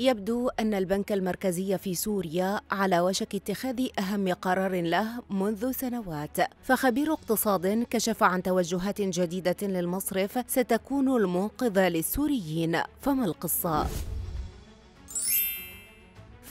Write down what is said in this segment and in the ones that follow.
يبدو أن البنك المركزي في سوريا على وشك اتخاذ أهم قرار له منذ سنوات، فخبير اقتصاد كشف عن توجهات جديدة للمصرف ستكون المنقذة للسوريين، فما القصة؟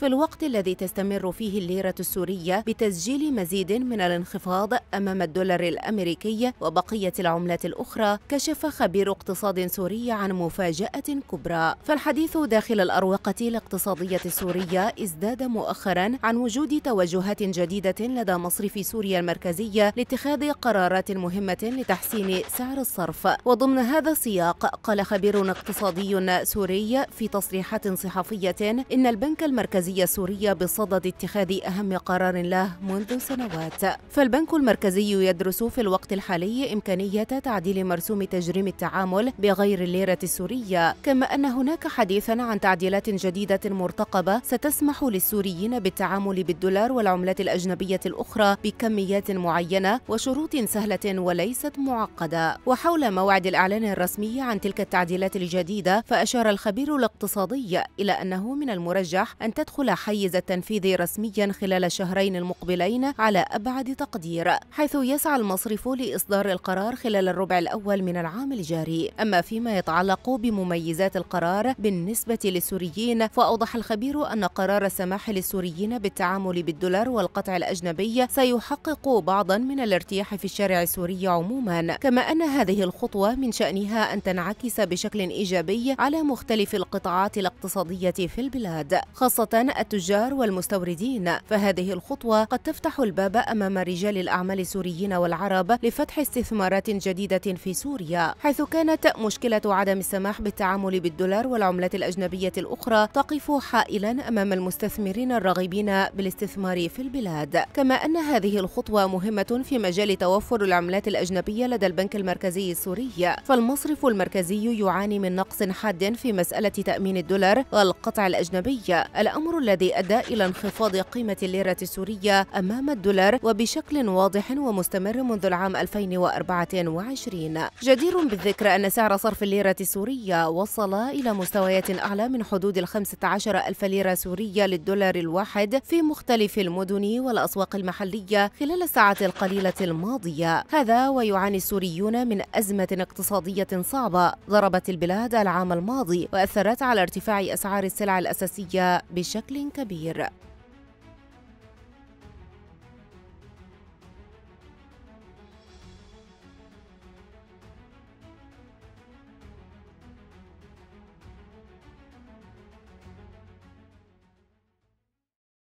في الوقت الذي تستمر فيه الليرة السورية بتسجيل مزيد من الانخفاض أمام الدولار الأمريكي وبقية العملات الأخرى كشف خبير اقتصاد سوري عن مفاجأة كبرى فالحديث داخل الأروقة الاقتصادية السورية ازداد مؤخرا عن وجود توجهات جديدة لدى مصرف سوريا المركزية لاتخاذ قرارات مهمة لتحسين سعر الصرف وضمن هذا السياق قال خبير اقتصادي سوري في تصريحات صحفية إن البنك المركزي المركزية السورية بصدد اتخاذ أهم قرار له منذ سنوات فالبنك المركزي يدرس في الوقت الحالي إمكانية تعديل مرسوم تجريم التعامل بغير الليرة السورية كما أن هناك حديثا عن تعديلات جديدة مرتقبة ستسمح للسوريين بالتعامل بالدولار والعملات الأجنبية الأخرى بكميات معينة وشروط سهلة وليست معقدة وحول موعد الإعلان الرسمي عن تلك التعديلات الجديدة فأشار الخبير الاقتصادي إلى أنه من المرجح أن تدخل يدخل حيز التنفيذ رسميا خلال الشهرين المقبلين على أبعد تقدير حيث يسعى المصرف لإصدار القرار خلال الربع الأول من العام الجاري أما فيما يتعلق بمميزات القرار بالنسبة للسوريين فأوضح الخبير أن قرار السماح للسوريين بالتعامل بالدولار والقطع الأجنبي سيحقق بعضا من الارتياح في الشارع السوري عموما كما أن هذه الخطوة من شأنها أن تنعكس بشكل إيجابي على مختلف القطاعات الاقتصادية في البلاد خاصة التجار والمستوردين فهذه الخطوة قد تفتح الباب أمام رجال الأعمال السوريين والعرب لفتح استثمارات جديدة في سوريا حيث كانت مشكلة عدم السماح بالتعامل بالدولار والعملات الأجنبية الأخرى تقف حائلا أمام المستثمرين الراغبين بالاستثمار في البلاد كما أن هذه الخطوة مهمة في مجال توفر العملات الأجنبية لدى البنك المركزي السوري فالمصرف المركزي يعاني من نقص حاد في مسألة تأمين الدولار والقطع الأجنبي الأمر الأمر الذي أدى إلى انخفاض قيمة الليرة السورية أمام الدولار وبشكل واضح ومستمر منذ العام 2024 جدير بالذكر أن سعر صرف الليرة السورية وصل إلى مستويات أعلى من حدود ال 15000 ألف ليرة سورية للدولار الواحد في مختلف المدن والأسواق المحلية خلال الساعات القليلة الماضية هذا ويعاني السوريون من أزمة اقتصادية صعبة ضربت البلاد العام الماضي وأثرت على ارتفاع أسعار السلع الأساسية بشكل بشكل كبير